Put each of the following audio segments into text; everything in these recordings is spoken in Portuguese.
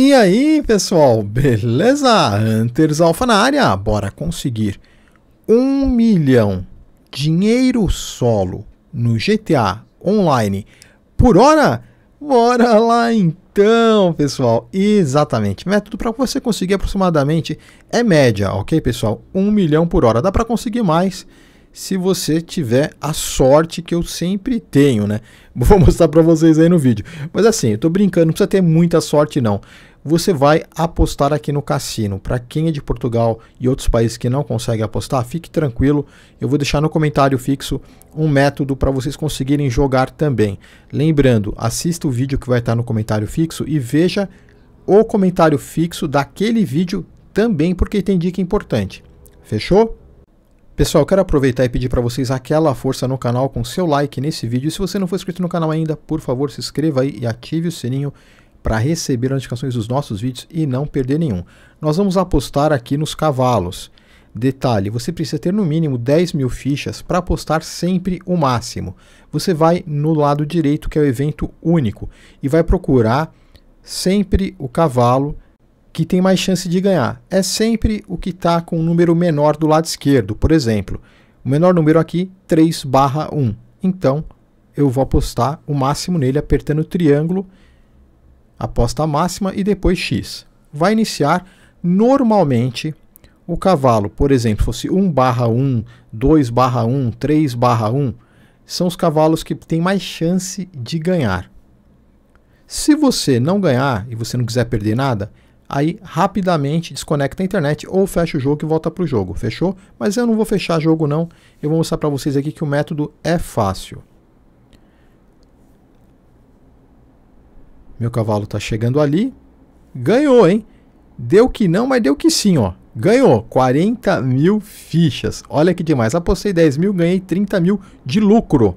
E aí, pessoal, beleza? Hunters Alpha na área, bora conseguir um milhão dinheiro solo no GTA Online por hora? Bora lá então, pessoal. Exatamente. Método para você conseguir aproximadamente é média, ok, pessoal? Um milhão por hora. Dá para conseguir mais se você tiver a sorte que eu sempre tenho, né? Vou mostrar para vocês aí no vídeo. Mas assim, eu tô brincando, não precisa ter muita sorte não você vai apostar aqui no cassino. Para quem é de Portugal e outros países que não consegue apostar, fique tranquilo, eu vou deixar no comentário fixo um método para vocês conseguirem jogar também. Lembrando, assista o vídeo que vai estar tá no comentário fixo e veja o comentário fixo daquele vídeo também, porque tem dica importante. Fechou? Pessoal, quero aproveitar e pedir para vocês aquela força no canal com seu like nesse vídeo. E se você não for inscrito no canal ainda, por favor, se inscreva aí e ative o sininho para receber notificações dos nossos vídeos e não perder nenhum. Nós vamos apostar aqui nos cavalos. Detalhe, você precisa ter no mínimo 10 mil fichas para apostar sempre o máximo. Você vai no lado direito, que é o evento único, e vai procurar sempre o cavalo que tem mais chance de ganhar. É sempre o que está com um número menor do lado esquerdo, por exemplo. O menor número aqui, 3 barra 1. Então, eu vou apostar o máximo nele apertando o triângulo aposta máxima e depois X. Vai iniciar normalmente o cavalo, por exemplo, fosse 1 barra 1, 2 barra 1, 3 barra 1, são os cavalos que têm mais chance de ganhar. Se você não ganhar e você não quiser perder nada, aí rapidamente desconecta a internet ou fecha o jogo e volta para o jogo, fechou? Mas eu não vou fechar jogo não, eu vou mostrar para vocês aqui que o método é fácil. Meu cavalo está chegando ali. Ganhou, hein? Deu que não, mas deu que sim, ó. Ganhou 40 mil fichas. Olha que demais. Apostei 10 mil, ganhei 30 mil de lucro.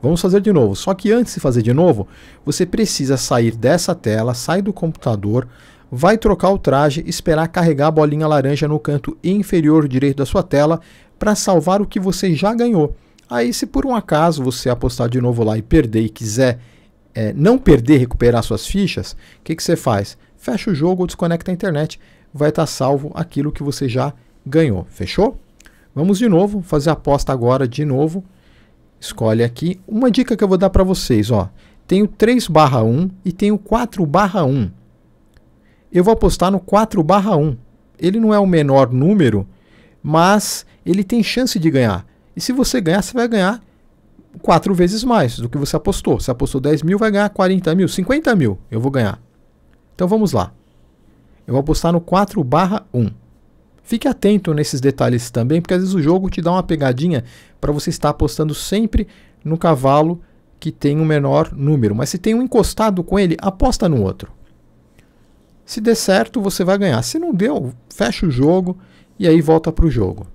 Vamos fazer de novo. Só que antes de fazer de novo, você precisa sair dessa tela, sai do computador, vai trocar o traje, esperar carregar a bolinha laranja no canto inferior direito da sua tela para salvar o que você já ganhou. Aí, se por um acaso você apostar de novo lá e perder e quiser é, não perder, recuperar suas fichas, o que, que você faz? Fecha o jogo ou desconecta a internet. Vai estar tá salvo aquilo que você já ganhou. Fechou? Vamos de novo fazer a aposta agora de novo. Escolhe aqui. Uma dica que eu vou dar para vocês, ó. Tenho 3 barra 1 e tenho 4 barra 1. Eu vou apostar no 4 barra 1. Ele não é o menor número, mas ele tem chance de ganhar. E se você ganhar, você vai ganhar quatro vezes mais do que você apostou. Você apostou 10 mil, vai ganhar 40 mil, 50 mil eu vou ganhar. Então vamos lá. Eu vou apostar no 4 barra 1. Fique atento nesses detalhes também, porque às vezes o jogo te dá uma pegadinha para você estar apostando sempre no cavalo que tem um menor número. Mas se tem um encostado com ele, aposta no outro. Se der certo, você vai ganhar. Se não deu, fecha o jogo e aí volta para o jogo.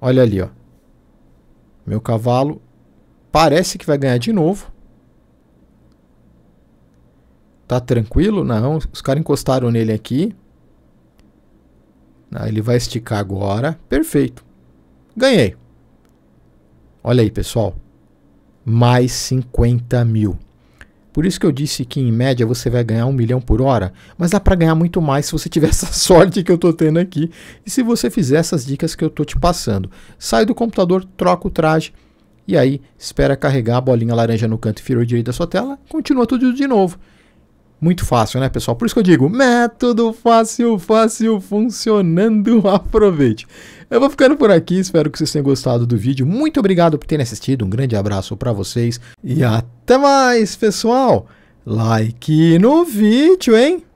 Olha ali, ó. Meu cavalo parece que vai ganhar de novo. Tá tranquilo? Não, os caras encostaram nele aqui. Ah, ele vai esticar agora. Perfeito. Ganhei. Olha aí, pessoal. Mais 50 mil. Por isso que eu disse que em média você vai ganhar um milhão por hora, mas dá para ganhar muito mais se você tiver essa sorte que eu estou tendo aqui e se você fizer essas dicas que eu estou te passando. Sai do computador, troca o traje e aí espera carregar a bolinha laranja no canto inferior direito da sua tela, continua tudo de novo. Muito fácil, né, pessoal? Por isso que eu digo, método fácil, fácil, funcionando, aproveite. Eu vou ficando por aqui, espero que vocês tenham gostado do vídeo. Muito obrigado por terem assistido, um grande abraço para vocês e até mais, pessoal! Like no vídeo, hein?